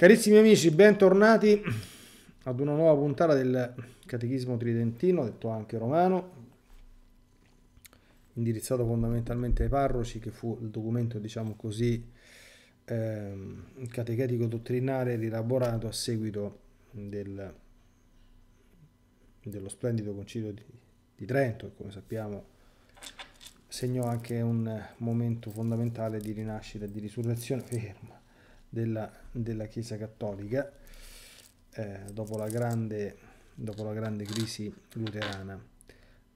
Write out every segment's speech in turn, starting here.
Carissimi amici, bentornati ad una nuova puntata del Catechismo Tridentino, detto anche romano, indirizzato fondamentalmente ai parroci, che fu il documento, diciamo così, ehm, catechetico dottrinale rielaborato a seguito del, dello splendido concilio di, di Trento, che come sappiamo segnò anche un momento fondamentale di rinascita e di risurrezione ferma della, della Chiesa Cattolica eh, dopo, la grande, dopo, la grande, crisi luterana.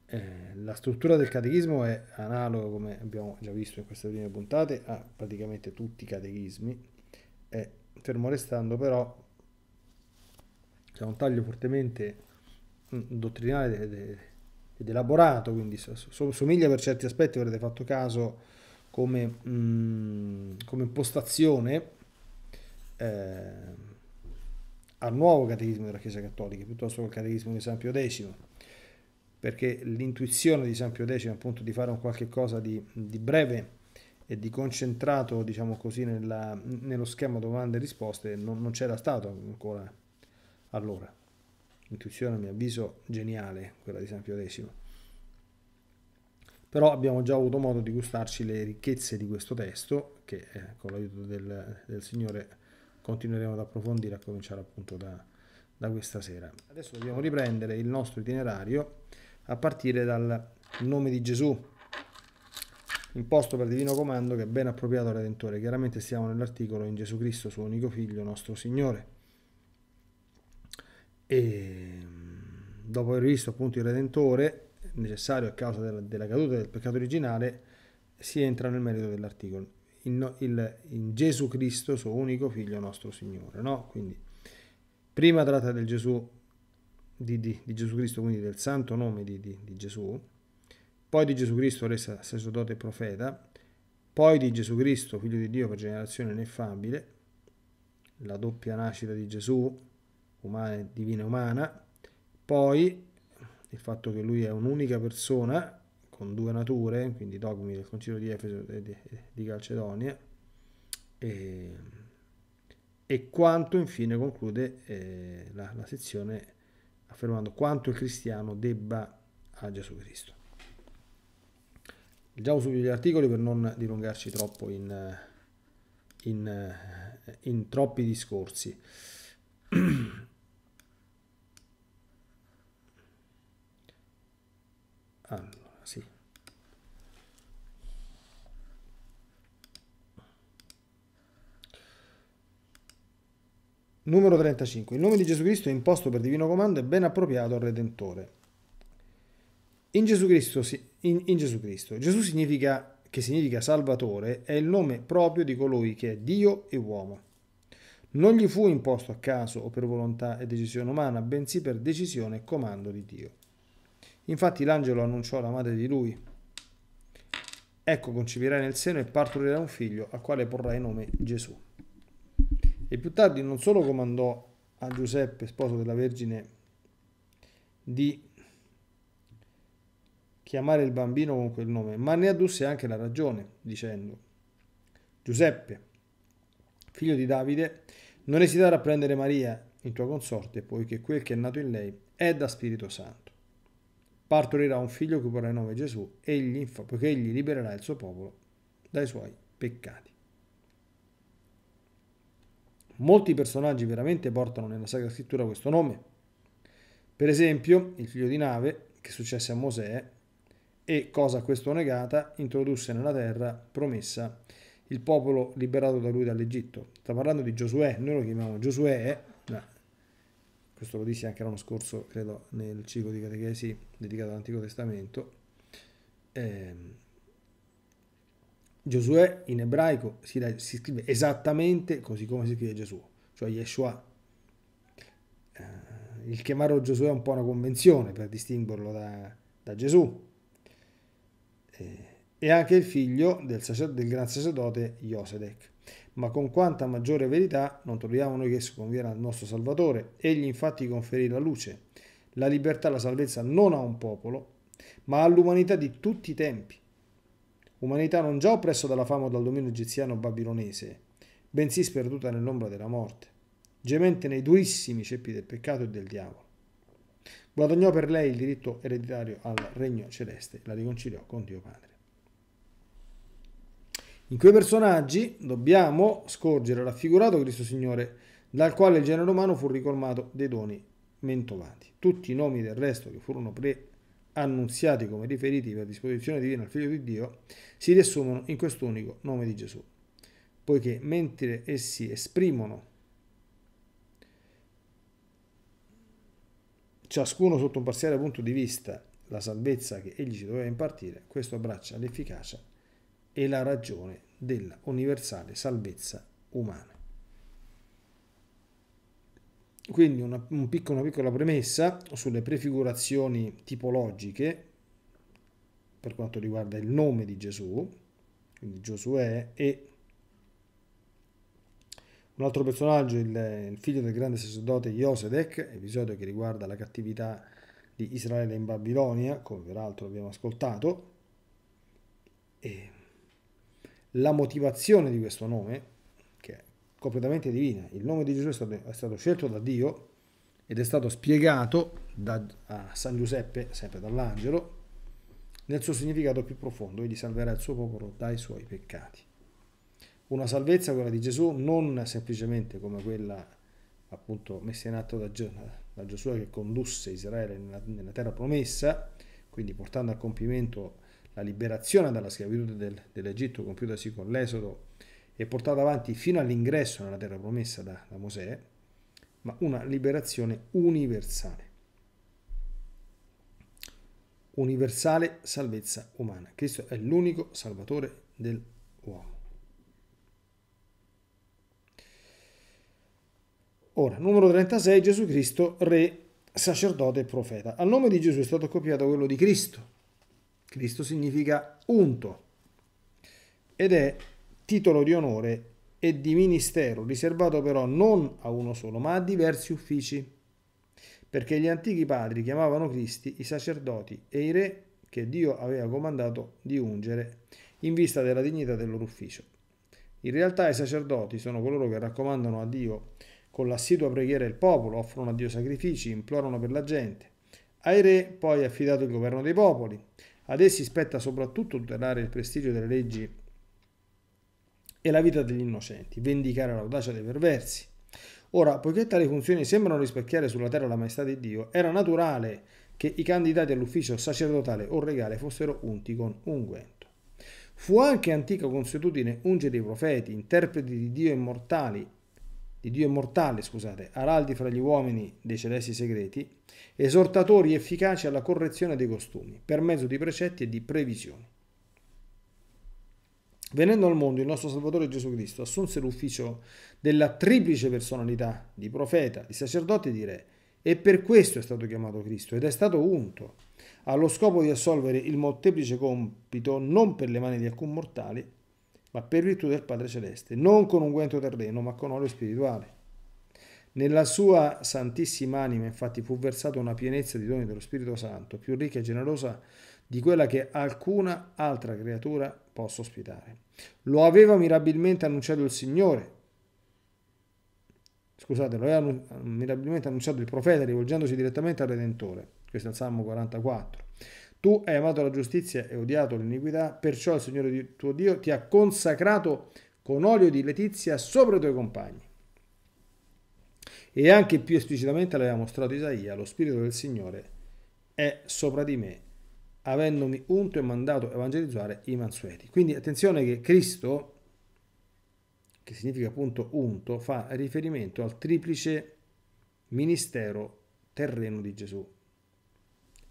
Eh, la struttura del catechismo è analoga, come abbiamo già visto in queste prime puntate, a praticamente tutti i catechismi, eh, fermo restando però c'è un taglio fortemente mm, dottrinale ed, elaborato, quindi somiglia per certi aspetti, avrete fatto caso, come, mh, mm, come impostazione eh, al nuovo catechismo della Chiesa Cattolica, piuttosto che al catechismo di San Pio X, perché l'intuizione di San Pio X appunto di fare un qualche cosa di, di breve e di concentrato, diciamo così, nella, nello schema domande e risposte non, non c'era stato ancora allora. Intuizione, a mio avviso, geniale, quella di San Pio X. Però abbiamo già avuto modo di gustarci le ricchezze di questo testo, che eh, con l'aiuto del, del Signore continueremo ad approfondire a cominciare appunto da, da questa sera. Adesso dobbiamo riprendere il nostro itinerario a partire dal nome di Gesù, imposto per divino comando che è ben appropriato al Redentore. Chiaramente stiamo nell'articolo in Gesù Cristo, suo unico figlio, nostro Signore. E dopo aver visto appunto il Redentore, necessario a causa della, della caduta del peccato originale, si entra nel merito dell'articolo in, il, in Gesù Cristo, suo unico figlio nostro Signore. No? Quindi prima tratta del Gesù, di, di, di Gesù Cristo, quindi del santo nome di, di, di Gesù, poi di Gesù Cristo resa sacerdote e profeta, poi di Gesù Cristo, figlio di Dio per generazione ineffabile, la doppia nascita di Gesù, umana e umana, poi il fatto che lui è un'unica persona con due nature, quindi dogmi del concilio di Efeso e di, di Calcedonia, e, e, quanto infine conclude eh, la, la sezione affermando quanto il cristiano debba a Gesù Cristo. Leggiamo subito gli articoli per non dilungarci troppo in, in, in troppi discorsi. Allora. Ah sì. Numero 35. Il nome di Gesù Cristo è imposto per divino comando e ben appropriato al Redentore. In Gesù Cristo, in, in Gesù, Cristo. Gesù significa, che significa Salvatore, è il nome proprio di colui che è Dio e uomo. Non gli fu imposto a caso o per volontà e decisione umana, bensì per decisione e comando di Dio. Infatti l'angelo annunciò alla madre di lui, ecco concepirai nel seno e partorirai un figlio al quale porrai nome Gesù. E più tardi non solo comandò a Giuseppe, sposo della Vergine, di chiamare il bambino con quel nome, ma ne addusse anche la ragione, dicendo, Giuseppe, figlio di Davide, non esitare a prendere Maria in tua consorte, poiché quel che è nato in lei è da Spirito Santo partorirà un figlio che porrà il nome Gesù, egli, poiché egli libererà il suo popolo dai suoi peccati. Molti personaggi veramente portano nella Sacra Scrittura questo nome. Per esempio, il figlio di Nave, che successe a Mosè, e cosa a questo negata, introdusse nella terra promessa il popolo liberato da lui dall'Egitto. Sta parlando di Giosuè, noi lo chiamiamo Giosuè, questo lo dissi anche l'anno scorso, credo, nel ciclo di catechesi dedicato all'Antico Testamento, eh, Giosuè in ebraico si, si, scrive esattamente così come si scrive Gesù, cioè Yeshua. Eh, il chiamarlo Giosuè è un po' una convenzione per distinguerlo da, da Gesù. Eh, e anche il figlio del, del gran sacerdote Iosedec ma con quanta maggiore verità non troviamo noi che sconviene al nostro Salvatore. Egli infatti conferì la luce, la libertà, la salvezza non a un popolo, ma all'umanità di tutti i tempi. Umanità non già oppressa dalla fama o dal dominio egiziano babilonese, bensì sperduta nell'ombra della morte, gemente nei durissimi ceppi del peccato e del diavolo. Guadagnò per lei il diritto ereditario al regno celeste la riconciliò con Dio Padre. In quei personaggi dobbiamo scorgere raffigurato Cristo Signore, dal quale il genere umano fu ricolmato dei doni mentovati. Tutti i nomi del resto che furono preannunziati come riferiti per disposizione divina al Figlio di Dio si riassumono in quest'unico nome di Gesù, poiché mentre essi esprimono ciascuno sotto un parziale punto di vista la salvezza che egli ci doveva impartire, questo abbraccia l'efficacia e la ragione della universale salvezza umana. Quindi una, un piccolo, una piccola premessa sulle prefigurazioni tipologiche per quanto riguarda il nome di Gesù, quindi Giosuè e un altro personaggio, il, il figlio del grande sacerdote Iosedec, episodio che riguarda la cattività di Israele in Babilonia, come peraltro abbiamo ascoltato. E la motivazione di questo nome, che è completamente divina, il nome di Gesù è stato, è stato scelto da Dio ed è stato spiegato da, a San Giuseppe, sempre dall'angelo, nel suo significato più profondo, egli salverà il suo popolo dai suoi peccati. Una salvezza, quella di Gesù, non semplicemente come quella appunto messa in atto da, da Gesù che condusse Israele nella, nella terra promessa, quindi portando a compimento la liberazione dalla schiavitù del, dell'Egitto compiutasi con l'Esodo e portata avanti fino all'ingresso nella terra promessa da, da Mosè, ma una liberazione universale. Universale salvezza umana. Cristo è l'unico salvatore dell'uomo. Ora, numero 36, Gesù Cristo, re, sacerdote e profeta. Al nome di Gesù è stato copiato quello di Cristo Cristo significa unto ed è titolo di onore e di ministero, riservato però non a uno solo, ma a diversi uffici, perché gli antichi padri chiamavano Cristi i sacerdoti e i re che Dio aveva comandato di ungere in vista della dignità del loro ufficio. In realtà i sacerdoti sono coloro che raccomandano a Dio con l'assidua preghiera il popolo, offrono a Dio sacrifici, implorano per la gente. Ai re poi è affidato il governo dei popoli, ad essi spetta soprattutto tutelare il prestigio delle leggi e la vita degli innocenti, vendicare l'audacia dei perversi. Ora, poiché tali funzioni sembrano rispecchiare sulla terra la maestà di Dio, era naturale che i candidati all'ufficio sacerdotale o regale fossero unti con unguento. Fu anche antica consuetudine ungere i profeti, interpreti di Dio immortali di Dio immortale, scusate, araldi fra gli uomini dei celesti segreti, esortatori efficaci alla correzione dei costumi, per mezzo di precetti e di previsioni. Venendo al mondo, il nostro Salvatore Gesù Cristo assunse l'ufficio della triplice personalità di profeta, di sacerdote e di re, e per questo è stato chiamato Cristo ed è stato unto, allo scopo di assolvere il molteplice compito non per le mani di alcun mortale, ma per virtù del Padre Celeste, non con unguento terreno, ma con olio spirituale. Nella sua santissima anima, infatti, fu versata una pienezza di doni dello Spirito Santo, più ricca e generosa di quella che alcuna altra creatura possa ospitare. Lo aveva mirabilmente annunciato il Signore, scusate, lo aveva mirabilmente annunciato il profeta rivolgendosi direttamente al Redentore, questo è il Salmo 44. Tu hai amato la giustizia e odiato l'iniquità, perciò il Signore tuo Dio ti ha consacrato con olio di letizia sopra i tuoi compagni. E anche più esplicitamente l'aveva mostrato Isaia, lo Spirito del Signore è sopra di me, avendomi unto e mandato evangelizzare i mansueti. Quindi attenzione che Cristo, che significa appunto unto, fa riferimento al triplice ministero terreno di Gesù,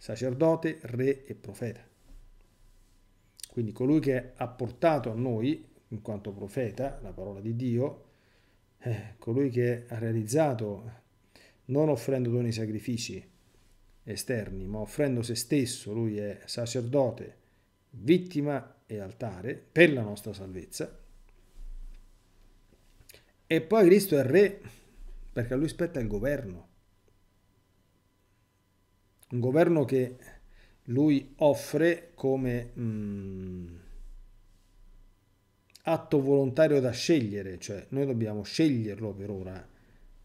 sacerdote, re e profeta. Quindi colui che ha portato a noi, in quanto profeta, la parola di Dio, eh, colui che ha realizzato, non offrendo doni sacrifici esterni, ma offrendo se stesso, lui è sacerdote, vittima e altare per la nostra salvezza. E poi Cristo è re, perché a lui spetta il governo un governo che lui offre come mh, mm, atto volontario da scegliere, cioè noi dobbiamo sceglierlo per ora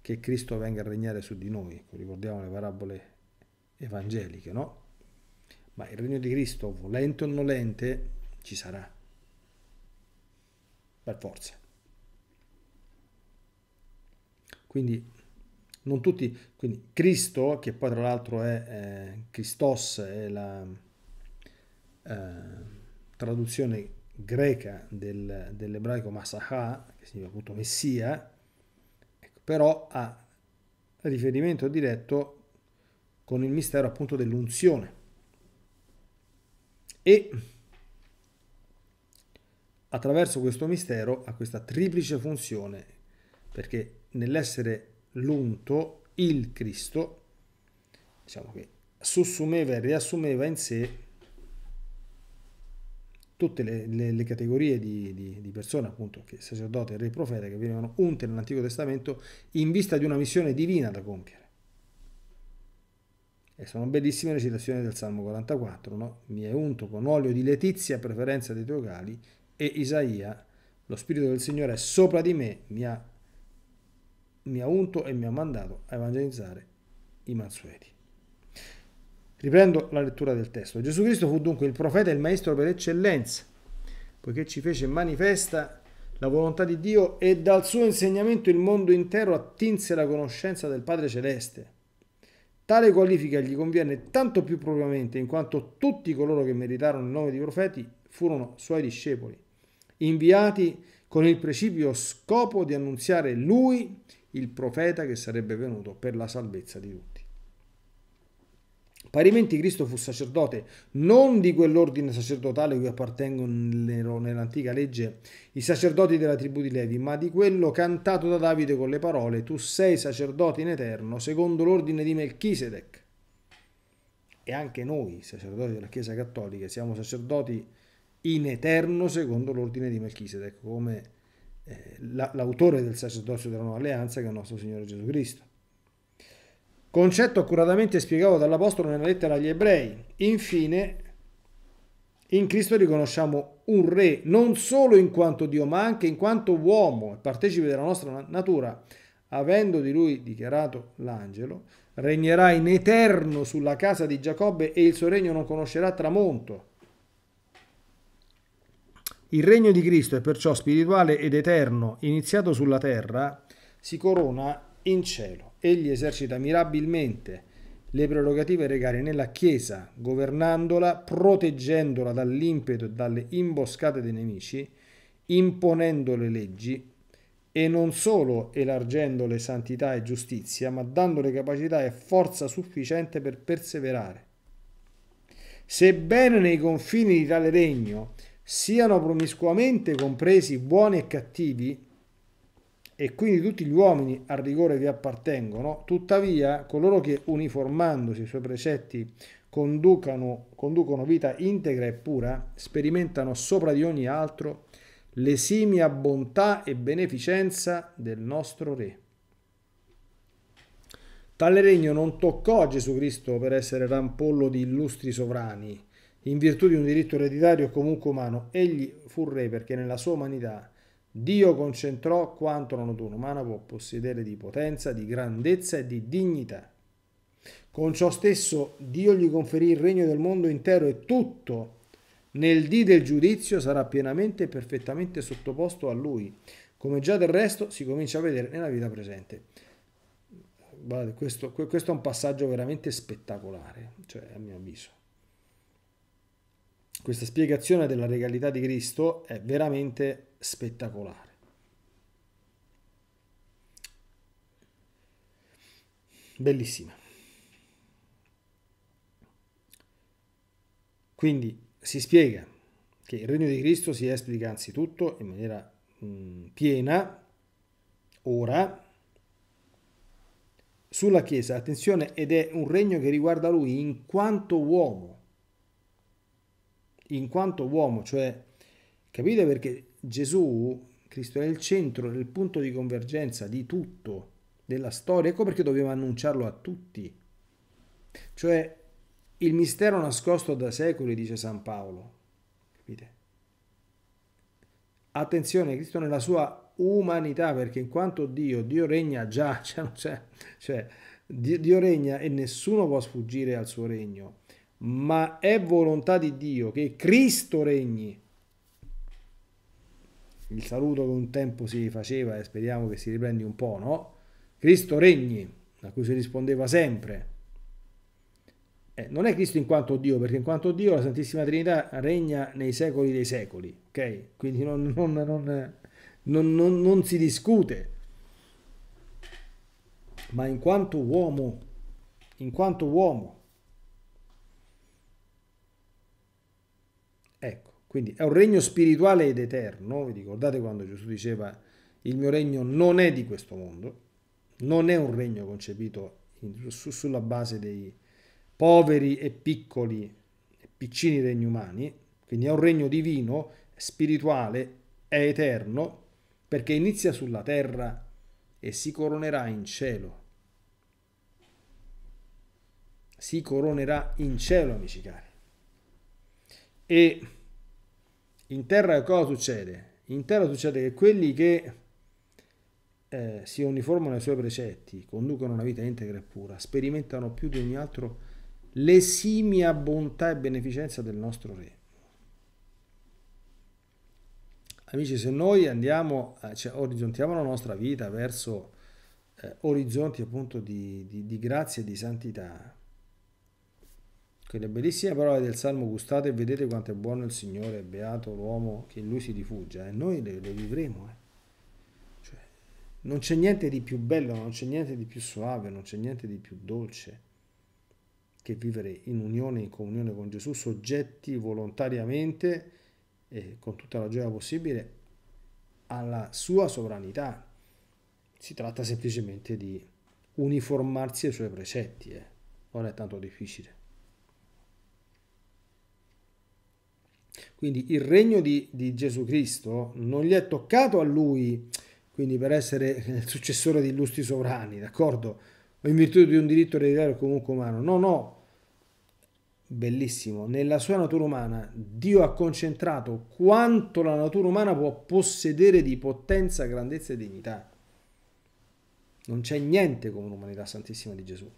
che Cristo venga a regnare su di noi, ricordiamo le parabole evangeliche, no? Ma il regno di Cristo, volente o nolente, ci sarà, per forza. Quindi non tutti, quindi Cristo, che poi tra l'altro è eh, Christos, è la eh, traduzione greca del, dell'ebraico Masaha, che significa appunto Messia, ecco, però ha riferimento diretto con il mistero appunto dell'unzione. E attraverso questo mistero ha questa triplice funzione, perché nell'essere l'unto, il Cristo, diciamo che sussumeva e riassumeva in sé tutte le, le, le categorie di, di, di, persone, appunto, che sacerdote, re e profeta, che venivano unte nell'Antico Testamento in vista di una missione divina da compiere. E sono bellissime le citazioni del Salmo 44, no? Mi è unto con olio di letizia, a preferenza dei tuoi gali, e Isaia, lo Spirito del Signore è sopra di me, mi ha mi ha unto e mi ha mandato a evangelizzare i mansueti. Riprendo la lettura del testo. Gesù Cristo fu dunque il profeta e il maestro per eccellenza, poiché ci fece manifesta la volontà di Dio e dal suo insegnamento il mondo intero attinse la conoscenza del Padre Celeste. Tale qualifica gli conviene tanto più propriamente in quanto tutti coloro che meritarono il nome di profeti furono suoi discepoli, inviati con il precipuo scopo di annunziare lui il profeta che sarebbe venuto per la salvezza di tutti. Parimenti Cristo fu sacerdote non di quell'ordine sacerdotale cui appartengono nell'antica legge i sacerdoti della tribù di Levi, ma di quello cantato da Davide con le parole Tu sei sacerdote in eterno secondo l'ordine di Melchisedec. E anche noi, sacerdoti della Chiesa Cattolica, siamo sacerdoti in eterno secondo l'ordine di Melchisedec, come eh, l'autore del sacerdozio della nuova alleanza che è il nostro Signore Gesù Cristo. Concetto accuratamente spiegato dall'Apostolo nella lettera agli ebrei. Infine, in Cristo riconosciamo un re, non solo in quanto Dio, ma anche in quanto uomo e partecipe della nostra natura, avendo di lui dichiarato l'angelo, regnerà in eterno sulla casa di Giacobbe e il suo regno non conoscerà tramonto. Il regno di Cristo è perciò spirituale ed eterno, iniziato sulla terra, si corona in cielo. Egli esercita mirabilmente le prerogative regali nella Chiesa, governandola, proteggendola dall'impeto e dalle imboscate dei nemici, imponendo le leggi e non solo elargendo le santità e giustizia, ma dandole capacità e forza sufficiente per perseverare. Sebbene nei confini di tale regno siano promiscuamente compresi buoni e cattivi, e quindi tutti gli uomini al rigore vi appartengono, tuttavia coloro che uniformandosi ai suoi precetti conducano, conducono vita integra e pura, sperimentano sopra di ogni altro l'esimia bontà e beneficenza del nostro Re. Tale regno non toccò Gesù Cristo per essere rampollo di illustri sovrani, in virtù di un diritto ereditario o comunque umano. Egli fu re perché nella sua umanità Dio concentrò quanto la natura umana può possedere di potenza, di grandezza e di dignità. Con ciò stesso Dio gli conferì il regno del mondo intero e tutto nel dì del giudizio sarà pienamente e perfettamente sottoposto a lui, come già del resto si comincia a vedere nella vita presente. Guardate, questo, questo è un passaggio veramente spettacolare, cioè, a mio avviso. Questa spiegazione della regalità di Cristo è veramente spettacolare. Bellissima. Quindi si spiega che il regno di Cristo si esplica anzitutto in maniera mh, mm, piena, ora, sulla Chiesa, attenzione, ed è un regno che riguarda lui in quanto uomo, in quanto uomo, cioè capite perché Gesù, Cristo è il centro, il punto di convergenza di tutto, della storia, ecco perché dobbiamo annunciarlo a tutti. Cioè il mistero nascosto da secoli, dice San Paolo, capite? Attenzione, Cristo nella sua umanità, perché in quanto Dio, Dio regna già, cioè, cioè Dio regna e nessuno può sfuggire al suo regno ma è volontà di Dio che Cristo regni. Il saluto che un tempo si faceva e speriamo che si riprendi un po', no? Cristo regni, a cui si rispondeva sempre. Eh, non è Cristo in quanto Dio, perché in quanto Dio la Santissima Trinità regna nei secoli dei secoli, ok? Quindi non, non, non, non si discute. Ma in quanto uomo, in quanto uomo, Ecco, quindi è un regno spirituale ed eterno. Vi ricordate quando Gesù diceva il mio regno non è di questo mondo, non è un regno concepito in, su, sulla base dei poveri e piccoli e piccini regni umani, quindi è un regno divino, spirituale, è eterno, perché inizia sulla terra e si coronerà in cielo. Si coronerà in cielo, amici cari. E in terra cosa succede? In terra succede che quelli che eh, si uniformano ai suoi precetti, conducono una vita integra e pura, sperimentano più di ogni altro l'esimia bontà e beneficenza del nostro Re. Amici, se noi andiamo, eh, cioè, orizzontiamo la nostra vita verso eh, orizzonti appunto di, di, di grazia e di santità, che le bellissime parole del Salmo gustate e vedete quanto è buono il Signore, beato l'uomo che in lui si rifugia, e noi le, le vivremo. Eh. Cioè, non c'è niente di più bello, non c'è niente di più suave, non c'è niente di più dolce che vivere in unione, in comunione con Gesù, soggetti volontariamente e con tutta la gioia possibile alla sua sovranità. Si tratta semplicemente di uniformarsi ai suoi precetti. Eh. Non è tanto difficile. Quindi il regno di, di Gesù Cristo non gli è toccato a lui, quindi per essere il successore di illustri sovrani, d'accordo? O in virtù di un diritto ereditario comunque umano. No, no, bellissimo, nella sua natura umana Dio ha concentrato quanto la natura umana può possedere di potenza, grandezza e dignità. Non c'è niente come l'umanità santissima di Gesù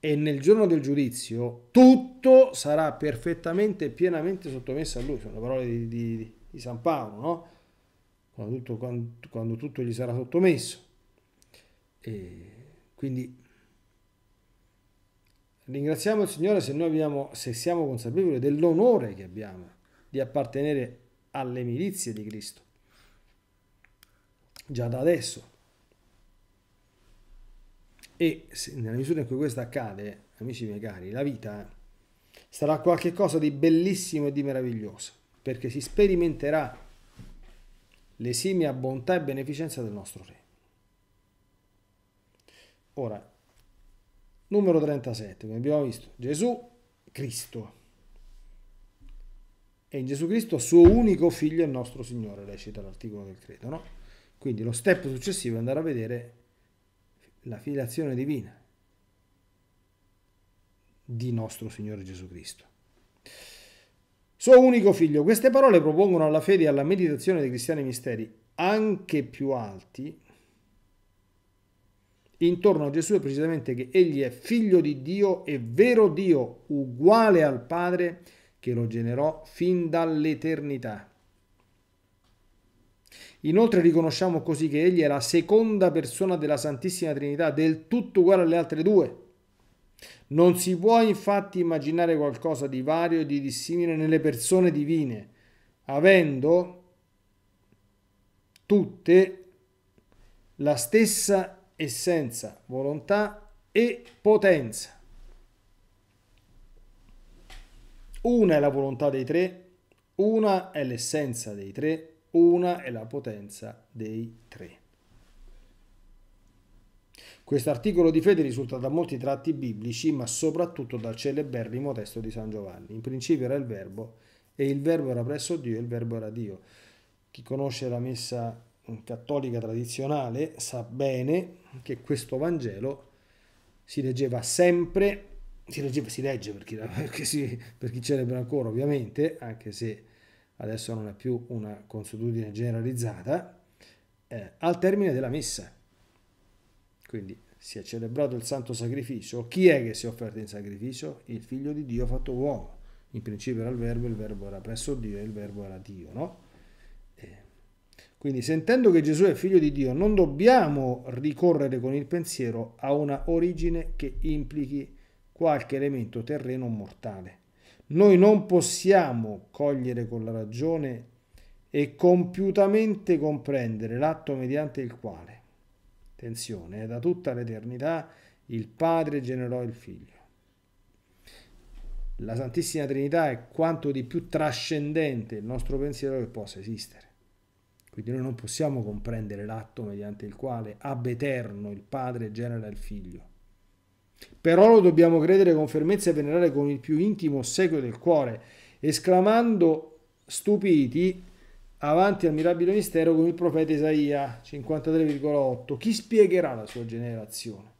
e nel giorno del giudizio tutto sarà perfettamente e pienamente sottomesso a lui. Sono le parole di, di, di San Paolo, no? Quando tutto, quando, quando tutto, gli sarà sottomesso. E quindi ringraziamo il Signore se, noi abbiamo, se siamo consapevoli dell'onore che abbiamo di appartenere alle milizie di Cristo, già da adesso. E nella misura in cui questo accade, amici miei cari, la vita sarà qualcosa di bellissimo e di meraviglioso, perché si sperimenterà l'esimia bontà e beneficenza del nostro Re. Ora, numero 37, come abbiamo visto, Gesù Cristo. E in Gesù Cristo suo unico figlio e nostro Signore, recita l'articolo del credo, no? Quindi lo step successivo è andare a vedere la filiazione divina di nostro Signore Gesù Cristo. Suo unico figlio. Queste parole propongono alla fede e alla meditazione dei cristiani misteri anche più alti intorno a Gesù e precisamente che egli è figlio di Dio e vero Dio, uguale al Padre che lo generò fin dall'eternità. Inoltre riconosciamo così che egli è la seconda persona della Santissima Trinità, del tutto uguale alle altre due. Non si può infatti immaginare qualcosa di vario e di dissimile nelle persone divine, avendo tutte la stessa essenza, volontà e potenza. Una è la volontà dei tre, una è l'essenza dei tre una è la potenza dei 3. Quest'articolo di fede risulta da molti tratti biblici, ma soprattutto dal celeberrimo testo di San Giovanni. In principio era il verbo, e il verbo era presso Dio, e il verbo era Dio. Chi conosce la messa mm, cattolica tradizionale sa bene che questo Vangelo si leggeva sempre, si, leggeva, si legge per chi, per, chi, per chi celebra ancora ovviamente, anche se adesso non è più una consuetudine generalizzata, eh, al termine della messa. Quindi si è celebrato il santo sacrificio. Chi è che si è offerto in sacrificio? Il figlio di Dio fatto uomo. In principio era il verbo, il verbo era presso Dio e il verbo era Dio, no? Eh, quindi sentendo che Gesù è figlio di Dio, non dobbiamo ricorrere con il pensiero a una origine che implichi qualche elemento terreno mortale. Noi non possiamo cogliere con la ragione e compiutamente comprendere l'atto mediante il quale, attenzione, da tutta l'eternità il Padre generò il Figlio. La Santissima Trinità è quanto di più trascendente il nostro pensiero che possa esistere. Quindi noi non possiamo comprendere l'atto mediante il quale ab eterno il Padre genera il Figlio. Però lo dobbiamo credere con fermezza e venerare con il più intimo ossequio del cuore, esclamando stupiti avanti al mirabile mistero con il profeta Isaia 53,8. Chi spiegherà la sua generazione?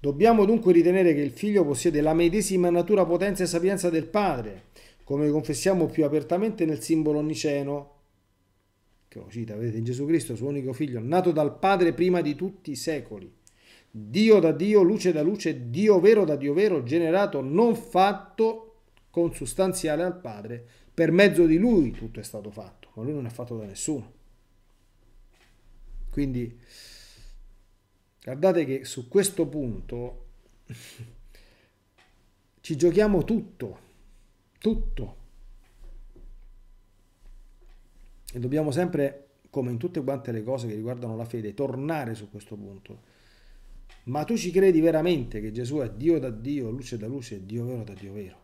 Dobbiamo dunque ritenere che il figlio possiede la medesima natura, potenza e sapienza del padre, come confessiamo più apertamente nel simbolo niceno che ho cita, vedete, in Gesù Cristo, suo unico figlio, nato dal Padre prima di tutti i secoli, Dio da Dio, luce da luce, Dio vero da Dio vero, generato, non fatto, consustanziale al Padre, per mezzo di Lui tutto è stato fatto, ma Lui non è fatto da nessuno. Quindi guardate che su questo punto ci giochiamo tutto, tutto. E dobbiamo sempre, come in tutte quante le cose che riguardano la fede, tornare su questo punto. Ma tu ci credi veramente che Gesù è Dio da Dio, luce da luce, Dio vero da Dio vero?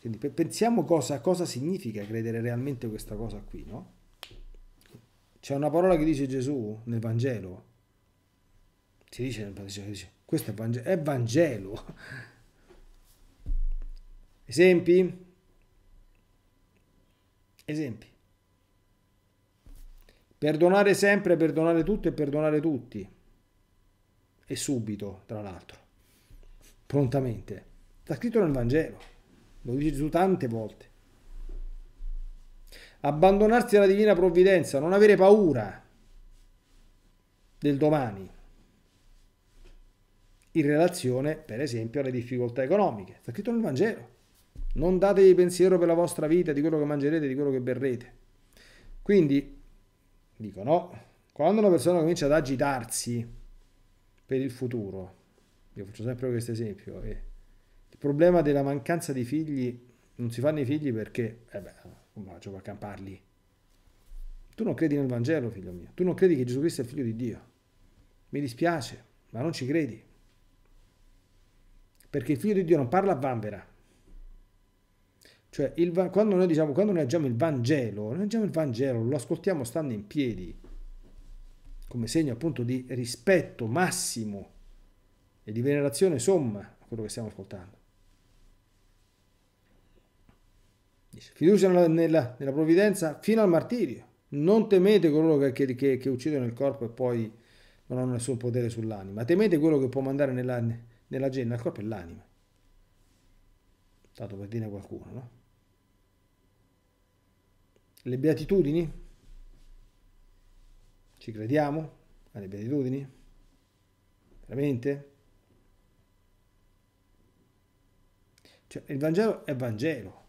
Quindi pensiamo cosa, cosa significa credere realmente questa cosa qui, no? C'è una parola che dice Gesù nel Vangelo. Si dice nel Vangelo, dice, questo è Vangelo. È Vangelo. Esempi? Esempi. Perdonare sempre, perdonare tutto e perdonare tutti. E subito, tra l'altro. Prontamente. Sta scritto nel Vangelo. Lo dice Gesù tante volte. Abbandonarsi alla divina provvidenza, non avere paura del domani in relazione per esempio alle difficoltà economiche. Sta scritto nel Vangelo. Non datevi pensiero per la vostra vita, di quello che mangerete, di quello che berrete. Quindi, dico no, quando una persona comincia ad agitarsi per il futuro, io faccio sempre questo esempio, eh, il problema della mancanza di figli, non si fanno i figli perché, eh beh, come faccio a camparli? Tu non credi nel Vangelo, figlio mio, tu non credi che Gesù Cristo è il figlio di Dio. Mi dispiace, ma non ci credi. Perché il figlio di Dio non parla a vanvera, cioè, il, quando, noi diciamo, quando noi leggiamo il Vangelo, noi leggiamo il Vangelo, lo ascoltiamo stando in piedi, come segno appunto di rispetto massimo e di venerazione somma a quello che stiamo ascoltando. Dice, fiducia nella, nella, nella provvidenza fino al martirio. Non temete coloro che, che, che, che, uccidono il corpo e poi non hanno nessun potere sull'anima. Temete quello che può mandare nella, nella genna, il corpo e l'anima. Tanto per dire a qualcuno, no? Le beatitudini? Ci crediamo alle beatitudini? Veramente? Cioè, il Vangelo è Vangelo.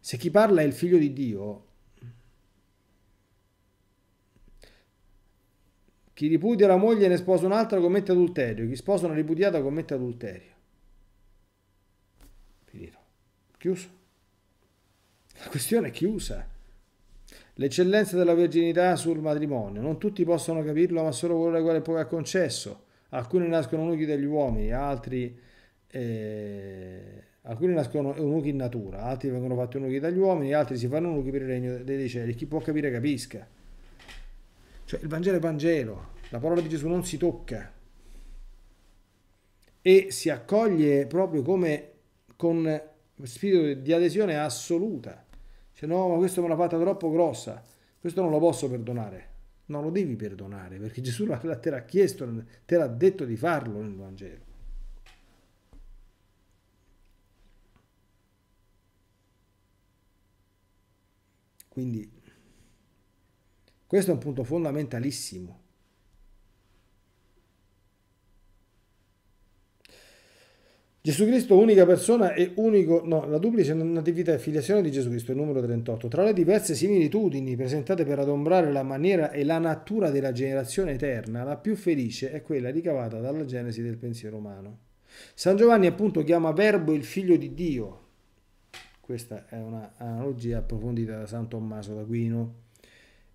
Se chi parla è il figlio di Dio, Chi ripudia la moglie e ne sposa un'altra commette adulterio. Chi sposa una ripudiata commette adulterio. Finito. Chiuso. La questione è chiusa. L'eccellenza della verginità sul matrimonio. Non tutti possono capirlo, ma solo coloro ai quali poco è concesso. Alcuni nascono unuchi degli uomini, altri... Eh, alcuni nascono unuchi in natura, altri vengono fatti unuchi dagli uomini, altri si fanno unuchi per il regno dei cieli. Chi può capire capisca. Cioè il Vangelo è Vangelo, la parola di Gesù non si tocca e si accoglie proprio come con spirito di adesione assoluta. Dice no, ma questo me l'ha fatta troppo grossa, questo non lo posso perdonare. Non lo devi perdonare perché Gesù te l'ha chiesto, te l'ha detto di farlo nel Vangelo. Quindi questo è un punto fondamentalissimo Gesù Cristo, unica persona e unico, no, la duplice natività e filiazione di Gesù Cristo, il numero 38. Tra le diverse similitudini presentate per adombrare la maniera e la natura della generazione eterna, la più felice è quella ricavata dalla genesi del pensiero umano. San Giovanni appunto chiama verbo il figlio di Dio. Questa è un'analogia approfondita da San Tommaso d'Aquino.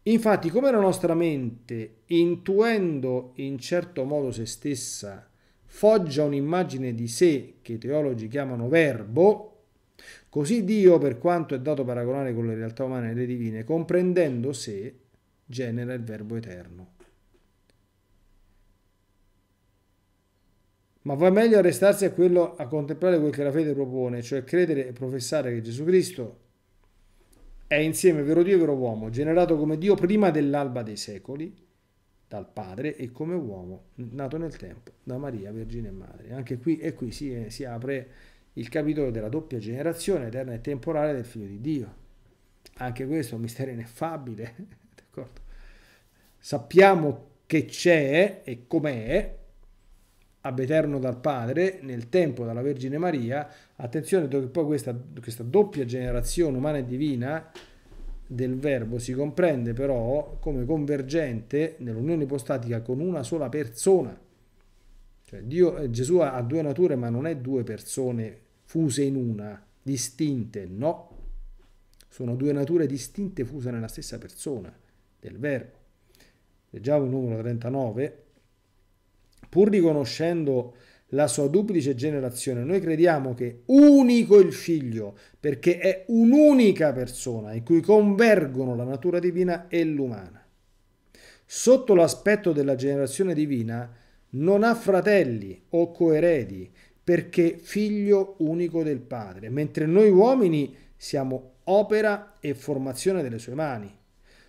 Infatti, come la nostra mente, intuendo in certo modo se stessa, foggia un'immagine di sé che i teologi chiamano verbo, Così Dio, per quanto è dato paragonare con le realtà umane e le divine, comprendendo sé, genera il Verbo eterno. Ma va meglio arrestarsi a, quello, a contemplare quel che la fede propone, cioè credere e professare che Gesù Cristo è insieme vero Dio e vero uomo, generato come Dio prima dell'alba dei secoli, dal Padre e come uomo nato nel tempo da Maria, Vergine e Madre. Anche qui, e qui si, eh, si apre il capitolo della doppia generazione eterna e temporale del Figlio di Dio. Anche questo è un mistero ineffabile, d'accordo? Sappiamo che c'è e com'è, ab eterno dal Padre, nel tempo dalla Vergine Maria, attenzione perché poi questa, questa doppia generazione umana e divina del verbo si comprende però come convergente nell'unione ipostatica con una sola persona. Cioè Dio, eh, Gesù ha due nature ma non è due persone fuse in una, distinte, no. Sono due nature distinte fuse nella stessa persona del verbo. Leggiamo il numero 39. Pur riconoscendo la sua duplice generazione. Noi crediamo che unico il figlio, perché è un'unica persona in cui convergono la natura divina e l'umana. Sotto l'aspetto della generazione divina non ha fratelli o coeredi, perché figlio unico del Padre, mentre noi uomini siamo opera e formazione delle sue mani.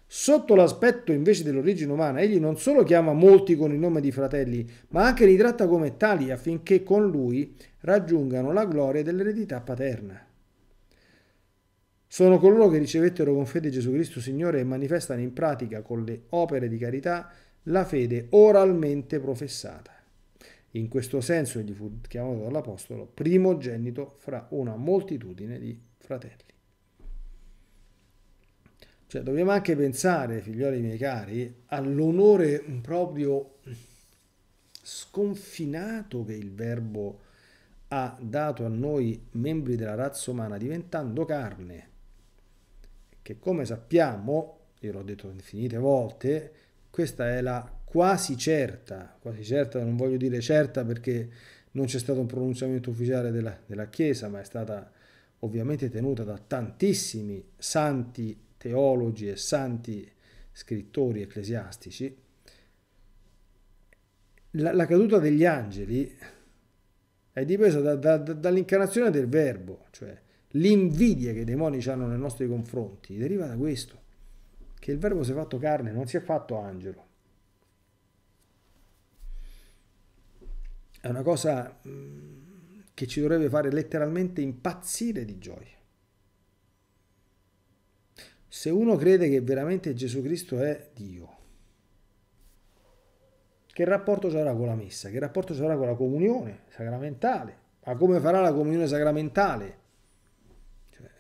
Sotto l'aspetto invece dell'origine umana, egli non solo chiama molti con il nome di fratelli, ma anche li tratta come tali affinché con lui raggiungano la gloria dell'eredità paterna. Sono coloro che ricevettero con fede Gesù Cristo Signore e manifestano in pratica con le opere di carità la fede oralmente professata. In questo senso egli fu chiamato dall'Apostolo primogenito fra una moltitudine di fratelli. Cioè, dobbiamo anche pensare, figlioli miei cari, all'onore proprio sconfinato che il verbo ha dato a noi membri della razza umana diventando carne, che come sappiamo, io l'ho detto infinite volte, questa è la quasi certa, quasi certa non voglio dire certa perché non c'è stato un pronunciamento ufficiale della, della Chiesa, ma è stata ovviamente tenuta da tantissimi santi teologi e santi scrittori ecclesiastici, la, la caduta degli angeli è dipesa da, da, da, dall'incarnazione del verbo, cioè l'invidia che i demoni hanno nei nostri confronti deriva da questo, che il verbo si è fatto carne, non si è fatto angelo. È una cosa mm, che ci dovrebbe fare letteralmente impazzire di gioia se uno crede che veramente Gesù Cristo è Dio, che rapporto ci avrà con la messa? Che rapporto ci avrà con la comunione sacramentale? Ma come farà la comunione sacramentale? Cioè,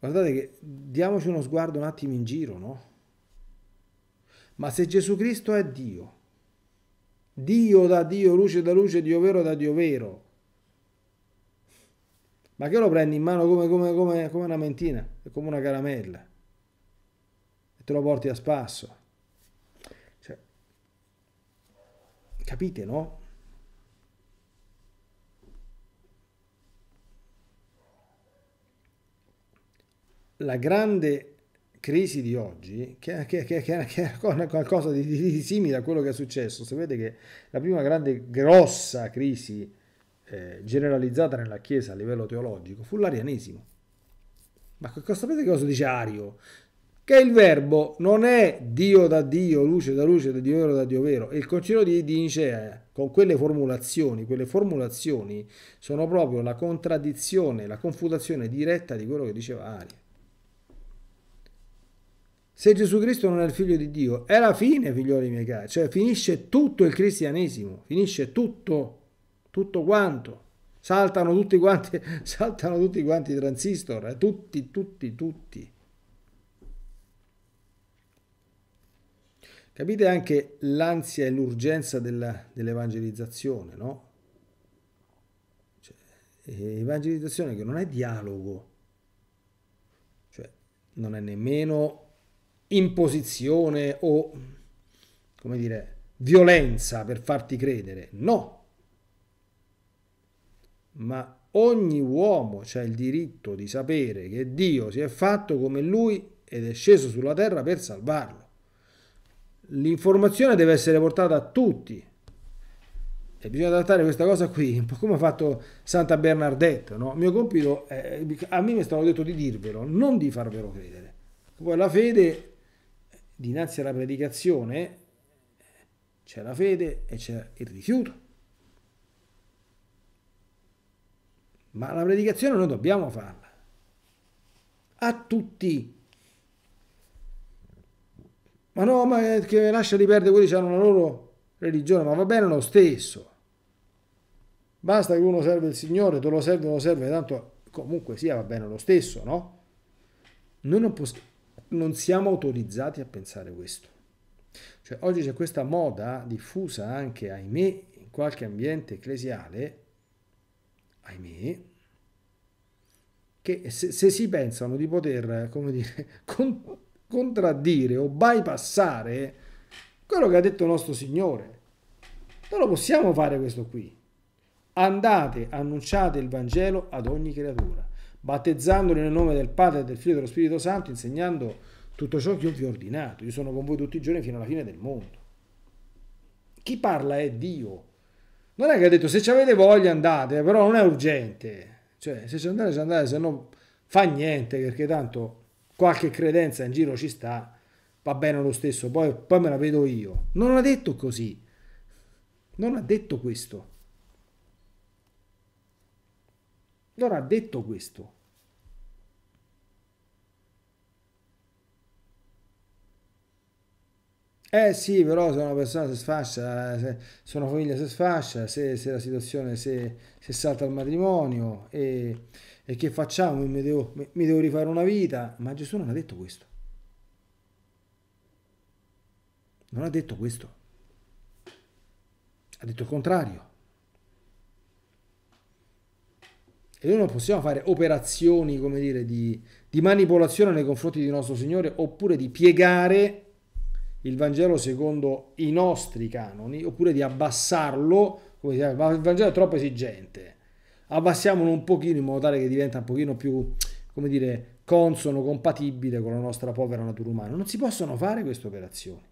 guardate che diamoci uno sguardo un attimo in giro, no? Ma se Gesù Cristo è Dio, Dio da Dio, luce da luce, Dio vero da Dio vero, ma che lo prendi in mano come, come, come, come una mentina, come una caramella, e te lo porti a spasso. Cioè, capite, no? La grande crisi di oggi, che, è qualcosa di, di, di simile a quello che è successo, sapete che la prima grande, grossa crisi eh, generalizzata nella Chiesa a livello teologico fu l'arianesimo. Ma sapete cosa dice Ario? Che il verbo non è Dio da Dio, luce da luce, da Dio vero da Dio vero. E il concilio di, di Nicea, eh, con quelle formulazioni, quelle formulazioni sono proprio la contraddizione, la confutazione diretta di quello che diceva Ario. Se Gesù Cristo non è il figlio di Dio, è la fine, figlioli miei cari, cioè finisce tutto il cristianesimo, finisce tutto tutto quanto. Saltano tutti quanti, saltano tutti quanti i transistor, eh? tutti, tutti, tutti. Capite anche l'ansia e l'urgenza dell'evangelizzazione, no? Cioè, evangelizzazione che non è dialogo, cioè non è nemmeno imposizione o, come dire, violenza per farti credere, no, ma ogni uomo ha il diritto di sapere che Dio si è fatto come lui ed è sceso sulla terra per salvarlo. L'informazione deve essere portata a tutti e bisogna adattare questa cosa qui, un po' come ha fatto Santa Bernardetta. No? Il mio compito, è, a me mi è stato detto di dirvelo, non di farvelo credere. Poi la fede, dinanzi alla predicazione, c'è la fede e c'è il rifiuto. ma la predicazione noi dobbiamo farla a tutti. Ma no, ma che lasciali perdere quelli che hanno la loro religione, ma va bene lo stesso. Basta che uno serve il Signore, te lo serve, lo serve, tanto comunque sia va bene lo stesso, no? Noi non, possiamo non siamo autorizzati a pensare questo. Cioè, oggi c'è questa moda diffusa anche, ahimè, in qualche ambiente ecclesiale, ahimè, che se, se si pensano di poter, come dire, con, contraddire o bypassare quello che ha detto nostro Signore, non lo possiamo fare questo qui. Andate, annunciate il Vangelo ad ogni creatura, battezzandoli nel nome del Padre, del Figlio e dello Spirito Santo, insegnando tutto ciò che io vi ho ordinato. Io sono con voi tutti i giorni fino alla fine del mondo. Chi parla è Dio non è che ha detto se ci avete voglia andate, però non è urgente, cioè se ci andate ci andate, se no fa niente perché tanto qualche credenza in giro ci sta, va bene lo stesso, poi, poi me la vedo io. Non ha detto così, non ha detto questo. Non ha detto questo. Eh sì, però se una persona si sfascia, eh, se, se una famiglia si sfascia, se, se la situazione se, se, salta il matrimonio e, e che facciamo? Mi devo, mi devo rifare una vita. Ma Gesù non ha detto questo. Non ha detto questo. Ha detto il contrario. E noi non possiamo fare operazioni, come dire, di, di manipolazione nei confronti di nostro Signore oppure di piegare il Vangelo secondo i nostri canoni, oppure di abbassarlo, come dire, il Vangelo è troppo esigente, abbassiamolo un pochino in modo tale che diventa un pochino più, come dire, consono, compatibile con la nostra povera natura umana. Non si possono fare queste operazioni.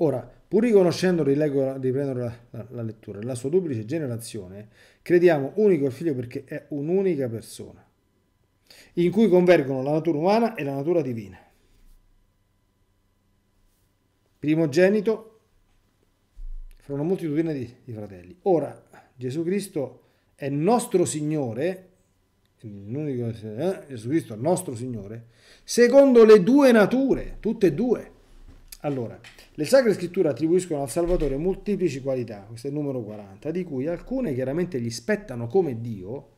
Ora, Pur riconoscendo, rilego, riprendo la, la, la lettura, la sua duplice generazione, crediamo unico il figlio perché è un'unica persona, in cui convergono la natura umana e la natura divina. Primogenito fra una moltitudine di, di fratelli. Ora Gesù Cristo è nostro Signore, l'unico, eh, Gesù Cristo è nostro Signore, secondo le due nature, tutte e due allora, le sacre scritture attribuiscono al Salvatore molteplici qualità, questo è il numero 40, di cui alcune chiaramente gli spettano come Dio,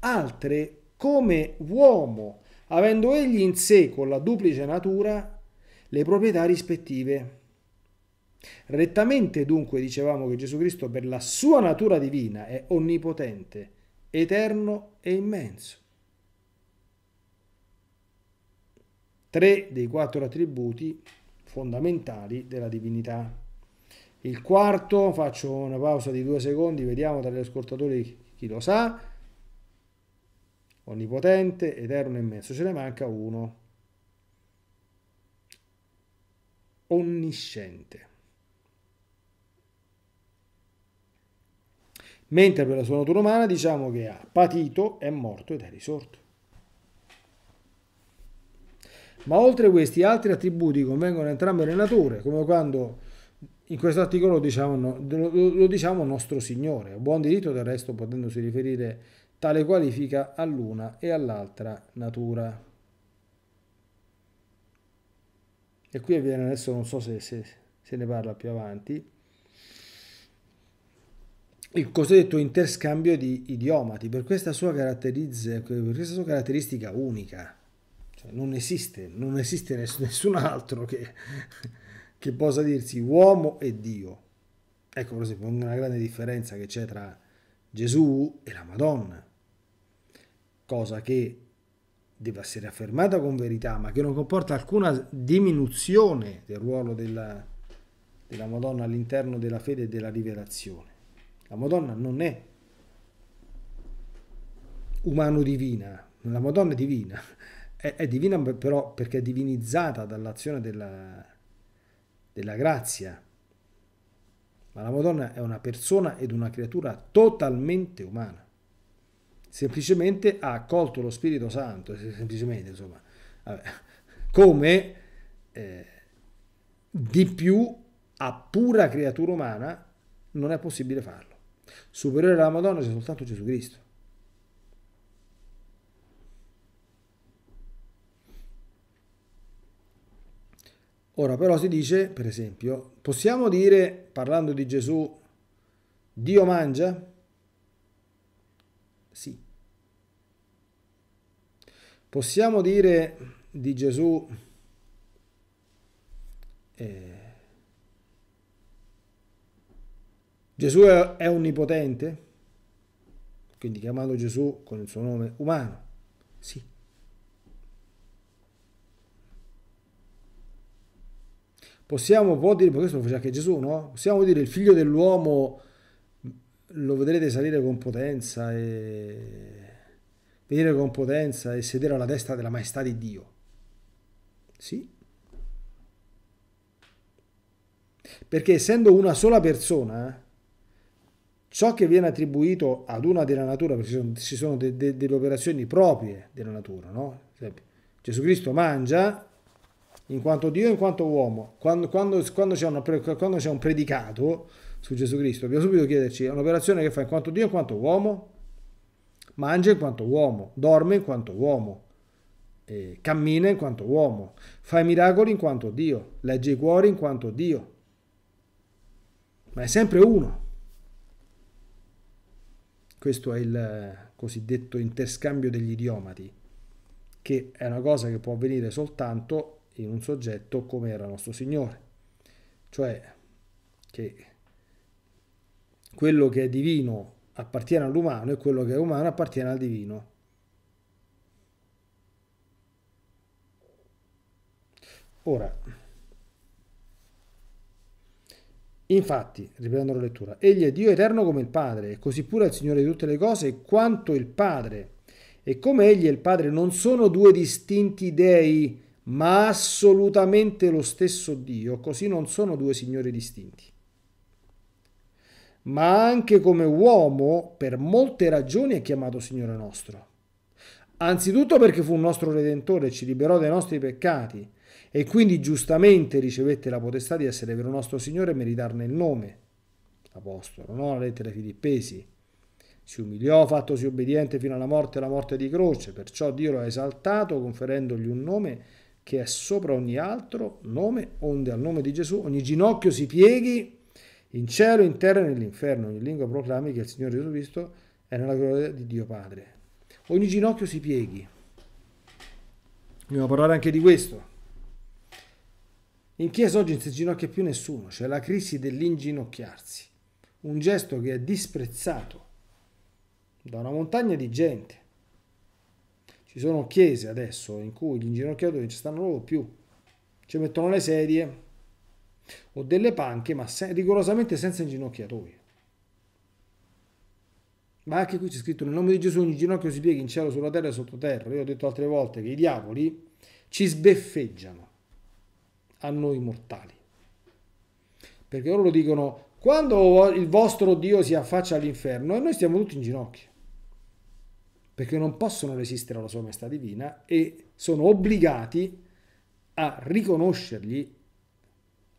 altre come uomo, avendo egli in sé con la duplice natura le proprietà rispettive. Rettamente dunque dicevamo che Gesù Cristo per la sua natura divina è onnipotente, eterno e immenso. Tre dei quattro attributi fondamentali della divinità. Il quarto, faccio una pausa di due secondi, vediamo tra gli ascoltatori chi lo sa. Onnipotente, eterno e immenso, ce ne manca uno. Onnisciente. Mentre per la sua natura umana diciamo che ha patito, è morto ed è risorto. Ma oltre a questi altri attributi convengono entrambe le nature, come quando in questo articolo diciamo, lo, lo diciamo nostro Signore, buon diritto del resto potendosi riferire tale qualifica all'una e all'altra natura. E qui avviene adesso, non so se, se, se ne parla più avanti, il cosiddetto interscambio di idiomati, per questa sua, per questa sua caratteristica unica cioè, non esiste, non esiste ness- nessun altro che, che possa dirsi uomo e Dio. Ecco per esempio una grande differenza che c'è tra Gesù e la Madonna, cosa che deve essere affermata con verità, ma che non comporta alcuna diminuzione del ruolo della, della Madonna all'interno della fede e della rivelazione. La Madonna non è umano-divina, la Madonna è divina, è, è divina però perché è divinizzata dall'azione della, della grazia. Ma la Madonna è una persona ed una creatura totalmente umana. Semplicemente ha accolto lo Spirito Santo, semplicemente insomma, vabbè, come eh, di più a pura creatura umana non è possibile farlo. Superiore alla Madonna c'è soltanto Gesù Cristo. Ora però si dice, per esempio, possiamo dire, parlando di Gesù, Dio mangia? Sì. Possiamo dire di Gesù, eh, Gesù è, è onnipotente? Quindi chiamando Gesù con il suo nome umano? Sì. Possiamo può dire, questo lo faceva anche Gesù, no? Possiamo dire il figlio dell'uomo lo vedrete salire con potenza e venire con potenza e sedere alla destra della maestà di Dio. Sì. Perché essendo una sola persona, ciò che viene attribuito ad una della natura, perché ci sono, de, de, delle operazioni proprie della natura, no? Gesù Cristo mangia, in quanto Dio e in quanto uomo, quando, quando, quando, c'è una, quando, c'è un predicato su Gesù Cristo, dobbiamo subito chiederci, è un'operazione che fa in quanto Dio e in quanto uomo? Mangia in quanto uomo, dorme in quanto uomo, eh, cammina in quanto uomo, fa i miracoli in quanto Dio, legge i cuori in quanto Dio. Ma è sempre uno. Questo è il cosiddetto interscambio degli idiomati, che è una cosa che può avvenire soltanto in un soggetto come era nostro Signore. Cioè che quello che è divino appartiene all'umano e quello che è umano appartiene al divino. Ora, infatti, riprendo la lettura, egli è Dio eterno come il Padre, e così pure è il Signore di tutte le cose, quanto il Padre, e come egli e il Padre non sono due distinti dei, ma assolutamente lo stesso Dio, così non sono due signori distinti. Ma anche come uomo, per molte ragioni, è chiamato Signore nostro. Anzitutto perché fu un nostro Redentore, ci liberò dai nostri peccati e quindi giustamente ricevette la potestà di essere vero nostro Signore e meritarne il nome. Apostolo, no? La lettera ai Filippesi. Si umiliò, fattosi obbediente fino alla morte e alla morte di croce, perciò Dio lo ha esaltato conferendogli un nome che è sopra ogni altro nome, onde al nome di Gesù ogni ginocchio si pieghi in cielo, in terra e nell'inferno, ogni lingua proclami che il Signore Gesù Cristo è nella gloria di Dio Padre. Ogni ginocchio si pieghi. Dobbiamo parlare anche di questo. In chiesa oggi non si ginocchia più nessuno, c'è la crisi dell'inginocchiarsi, un gesto che è disprezzato da una montagna di gente. Ci sono chiese adesso in cui gli inginocchiatori non ci stanno loro più, ci mettono le sedie o delle panche, ma se rigorosamente senza inginocchiatori. Ma anche qui c'è scritto nel nome di Gesù ogni ginocchio si piega in cielo, sulla terra e sottoterra. Io ho detto altre volte che i diavoli ci sbeffeggiano a noi mortali. Perché loro dicono quando il vostro Dio si affaccia all'inferno e noi stiamo tutti in ginocchio perché non possono resistere alla sua maestà divina e sono obbligati a riconoscergli,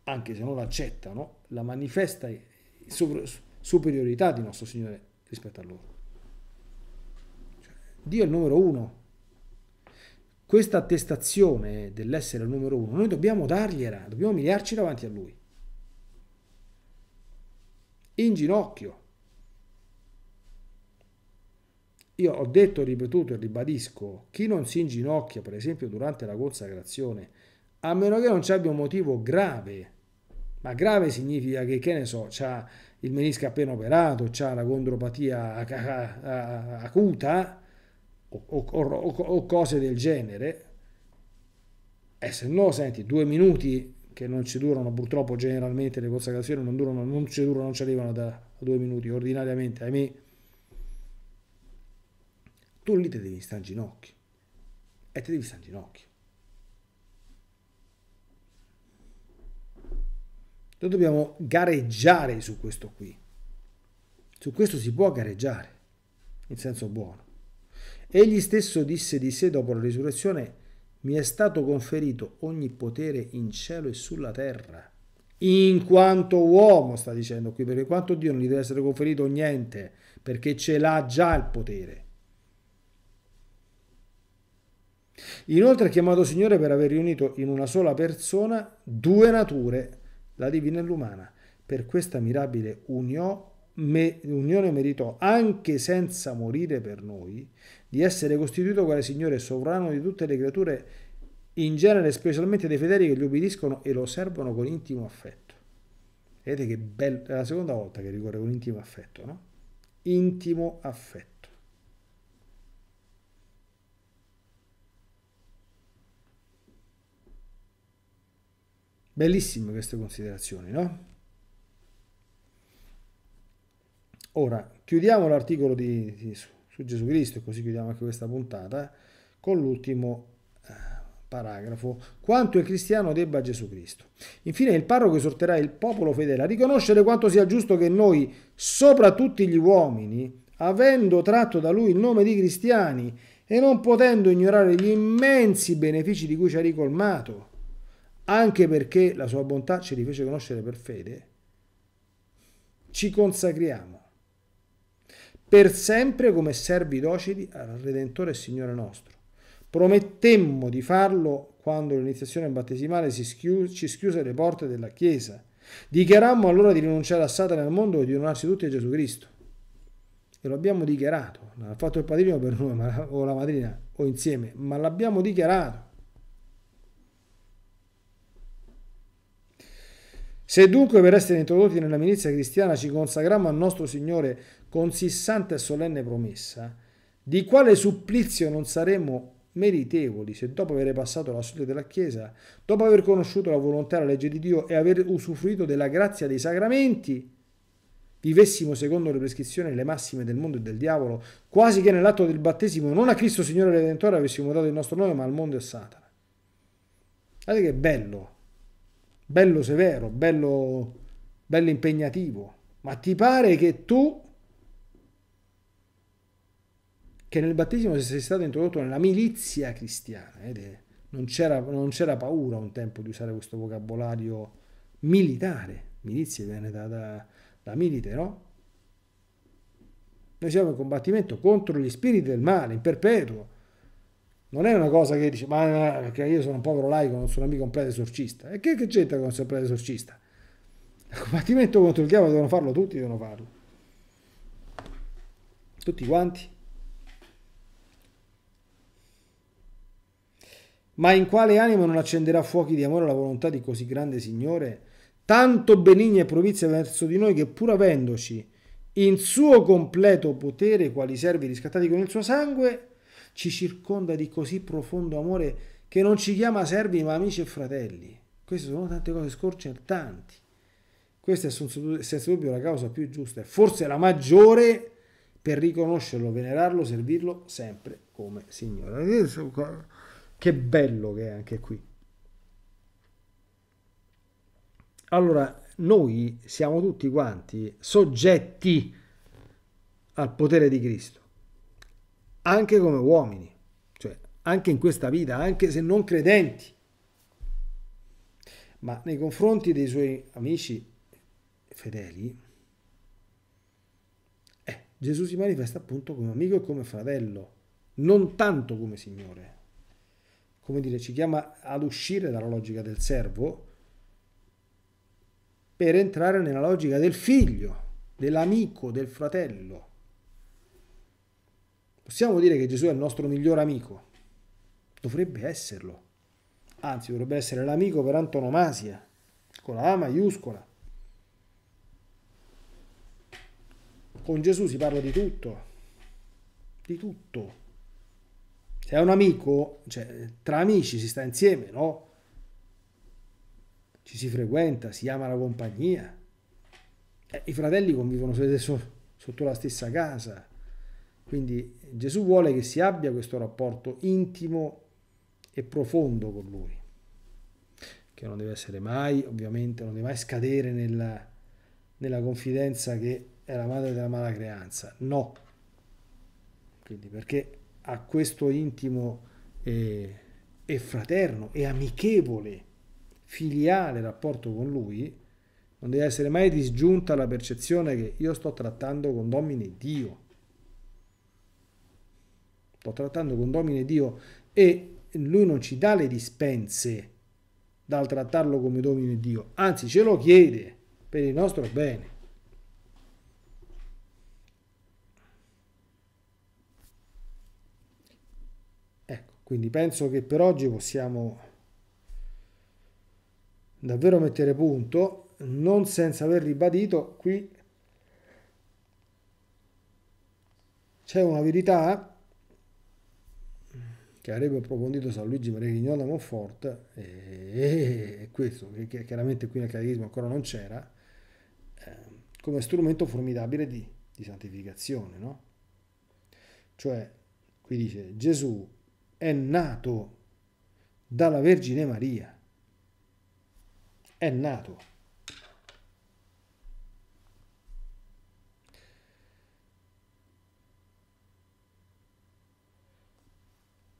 anche se non l'accettano, la manifesta superiorità di nostro Signore rispetto a loro. Cioè, Dio è il numero uno. Questa attestazione dell'essere il numero uno, noi dobbiamo dargliela, dobbiamo umiliarci davanti a Lui. In ginocchio Io ho detto, ripetuto e ribadisco, chi non si inginocchia, per esempio, durante la consacrazione, a meno che non ci abbia un motivo grave, ma grave significa che, che ne so, c'ha il menisco appena operato, c'ha la condropatia acuta o, o, o, o cose del genere, e se no, senti, due minuti che non ci durano, purtroppo generalmente le consacrazioni non durano, non ci durano, non ci arrivano da due minuti ordinariamente, ahimè tu lì ti devi stare in ginocchio e ti devi stare in ginocchio. Noi dobbiamo gareggiare su questo qui. Su questo si può gareggiare, in senso buono. Egli stesso disse di sé dopo la risurrezione, mi è stato conferito ogni potere in cielo e sulla terra. In quanto uomo, sta dicendo qui, perché quanto Dio non gli deve essere conferito niente, perché ce l'ha già il potere. Inoltre è chiamato Signore per aver riunito in una sola persona due nature, la divina e l'umana. Per questa mirabile unione meritò, anche senza morire per noi, di essere costituito quale Signore sovrano di tutte le creature, in genere specialmente dei fedeli che gli obbediscono e lo servono con intimo affetto. Vedete che bello, è la seconda volta che ricorre con intimo affetto, no? Intimo affetto. Bellissime queste considerazioni, no? Ora, chiudiamo l'articolo di, di, su Gesù Cristo, e così chiudiamo anche questa puntata, eh, con l'ultimo eh, paragrafo, quanto il cristiano debba a Gesù Cristo. Infine il parroco esorterà il popolo fedele a riconoscere quanto sia giusto che noi, sopra tutti gli uomini, avendo tratto da lui il nome di cristiani e non potendo ignorare gli immensi benefici di cui ci ha ricolmato, anche perché la sua bontà ci rifece conoscere per fede, ci consacriamo per sempre come servi docili al Redentore e Signore nostro. Promettemmo di farlo quando l'iniziazione battesimale schiuse, ci schiuse le porte della Chiesa. Dichiarammo allora di rinunciare a Satana nel mondo e di unirsi tutti a Gesù Cristo. E lo abbiamo dichiarato, non ha fatto il padrino per noi ma, o la madrina o insieme, ma l'abbiamo dichiarato. Se dunque per essere introdotti nella milizia cristiana ci consagrammo al nostro Signore con sissante e solenne promessa, di quale supplizio non saremmo meritevoli se dopo aver passato la storia della Chiesa, dopo aver conosciuto la volontà e la legge di Dio e aver usufruito della grazia dei sacramenti, vivessimo secondo le prescrizioni e le massime del mondo e del diavolo, quasi che nell'atto del battesimo non a Cristo Signore Redentore avessimo dato il nostro nome, ma al mondo e a Satana. Guardate che bello! bello severo, bello, bello impegnativo, ma ti pare che tu, che nel battesimo sei stato introdotto nella milizia cristiana, eh, non, c'era, non c'era paura un tempo di usare questo vocabolario militare, milizia viene da, da, da milite, no? Noi siamo in combattimento contro gli spiriti del male, in perpetuo, non è una cosa che dici, ma eh, perché io sono un povero laico, non sono mica un prete esorcista. E che, che c'entra con non prete esorcista? Il combattimento contro il diavolo devono farlo tutti, devono farlo. Tutti quanti. Ma in quale animo non accenderà fuochi di amore la volontà di così grande Signore, tanto benigna e provizia verso di noi che pur avendoci in suo completo potere, quali servi riscattati con il suo sangue, ci circonda di così profondo amore che non ci chiama servi ma amici e fratelli. Queste sono tante cose sconcertanti. Questa è senza dubbio la causa più giusta e forse la maggiore per riconoscerlo, venerarlo, servirlo sempre come Signore. Che bello che è anche qui. Allora, noi siamo tutti quanti soggetti al potere di Cristo anche come uomini, cioè anche in questa vita, anche se non credenti, ma nei confronti dei suoi amici fedeli, eh, Gesù si manifesta appunto come amico e come fratello, non tanto come Signore. Come dire, ci chiama ad uscire dalla logica del servo per entrare nella logica del figlio, dell'amico, del fratello. Possiamo dire che Gesù è il nostro miglior amico? Dovrebbe esserlo. Anzi, dovrebbe essere l'amico per antonomasia, con la A maiuscola. Con Gesù si parla di tutto, di tutto. Se è un amico, cioè, tra amici si sta insieme, no? Ci si frequenta, si ama la compagnia. Eh, I fratelli convivono sotto la stessa casa quindi Gesù vuole che si abbia questo rapporto intimo e profondo con Lui, che non deve essere mai, ovviamente, non deve mai scadere nella, nella confidenza che è la madre della mala creanza. No. Quindi perché a questo intimo e, e fraterno e amichevole, filiale rapporto con Lui, non deve essere mai disgiunta la percezione che io sto trattando con Domini Dio trattando con Domine Dio e lui non ci dà le dispense dal trattarlo come Domine Dio, anzi ce lo chiede per il nostro bene. Ecco, quindi penso che per oggi possiamo davvero mettere punto, non senza aver ribadito qui c'è una verità che avrebbe approfondito San Luigi Maria Grignon da Monfort e, questo che chiaramente qui nel catechismo ancora non c'era ehm, come strumento formidabile di, di santificazione no? cioè qui dice Gesù è nato dalla Vergine Maria è nato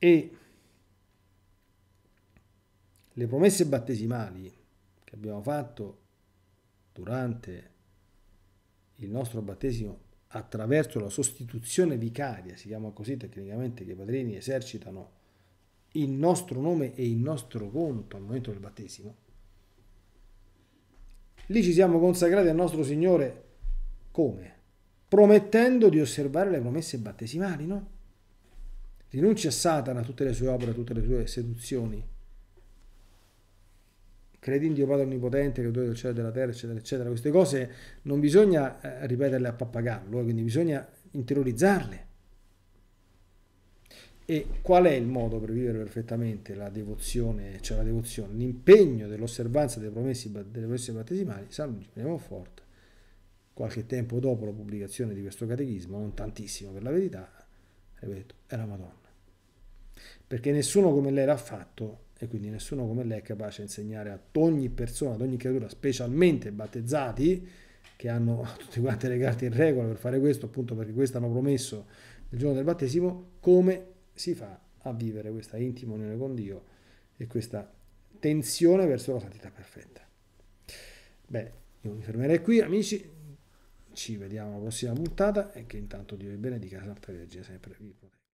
e le promesse battesimali che abbiamo fatto durante il nostro battesimo attraverso la sostituzione vicaria, si chiama così tecnicamente, che i padrini esercitano il nostro nome e il nostro conto al momento del battesimo, lì ci siamo consacrati al nostro Signore come? Promettendo di osservare le promesse battesimali, no? Rinuncia a Satana, a tutte le sue opere, a tutte le sue seduzioni. Credi in Dio Padre Onnipotente, creatore del cielo e della terra, eccetera, eccetera. Queste cose non bisogna eh, ripeterle a pappagallo, eh, quindi bisogna interiorizzarle. E qual è il modo per vivere perfettamente la devozione, cioè la devozione, l'impegno dell'osservanza delle promesse, delle promesse battesimali? San Luigi Piemonforte, qualche tempo dopo la pubblicazione di questo catechismo, non tantissimo per la verità, ripeto, è la Madonna. Perché nessuno come lei l'ha fatto e quindi nessuno come lei è capace di insegnare ad ogni persona, ad ogni creatura, specialmente battezzati, che hanno tutti quanti le carte in regola per fare questo, appunto perché questo hanno promesso nel giorno del battesimo, come si fa a vivere questa intima unione con Dio e questa tensione verso la santità perfetta. Beh, io mi fermerei qui, amici ci vediamo alla prossima puntata e che intanto Dio vi benedica, Santa Vergine sempre vi protegge.